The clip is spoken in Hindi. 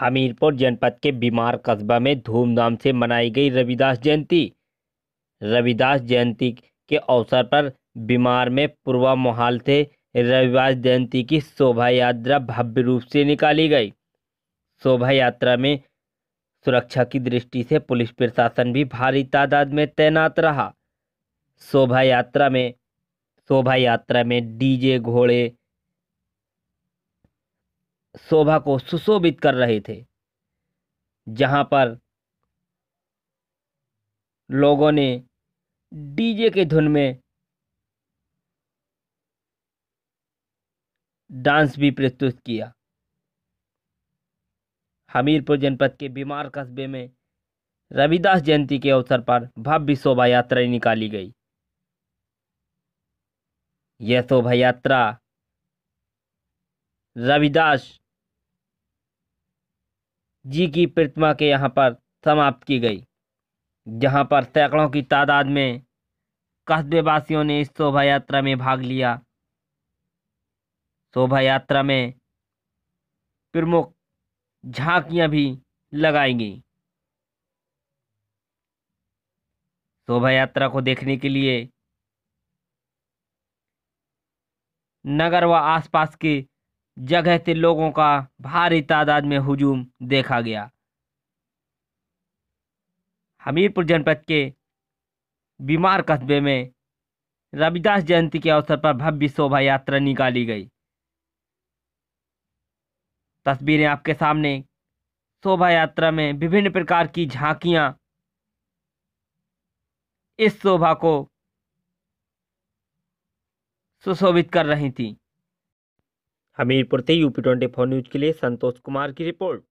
हमीरपुर जनपद के बीमार कस्बा में धूमधाम से मनाई गई रविदास जयंती रविदास जयंती के अवसर पर बीमार में पूर्वा मोहाल से रविदास जयंती की शोभा यात्रा भव्य रूप से निकाली गई शोभा यात्रा में सुरक्षा की दृष्टि से पुलिस प्रशासन भी भारी तादाद में तैनात रहा शोभा यात्रा में शोभा यात्रा में डीजे घोड़े शोभा को सुशोभित कर रहे थे जहां पर लोगों ने डीजे के धुन में डांस भी प्रस्तुत किया हमीरपुर जनपद के बीमार कस्बे में रविदास जयंती के अवसर पर भव्य शोभा यात्रा निकाली गई यह शोभा यात्रा रविदास जी की प्रतिमा के यहाँ पर समाप्त की गई जहाँ पर सैकड़ों की तादाद में कस्बेवासियों ने इस शोभा यात्रा में भाग लिया शोभा यात्रा में प्रमुख झांकियां भी लगाई गई शोभा यात्रा को देखने के लिए नगर व आसपास के जगह से लोगों का भारी तादाद में हुजूम देखा गया हमीरपुर जनपद के बीमार कस्बे में रविदास जयंती के अवसर पर भव्य शोभा यात्रा निकाली गई तस्वीरें आपके सामने शोभा यात्रा में विभिन्न प्रकार की झांकियां इस शोभा को सुशोभित कर रही थी हमीरपुर से यूपी ट्वेंटी फोर न्यूज के लिए संतोष कुमार की रिपोर्ट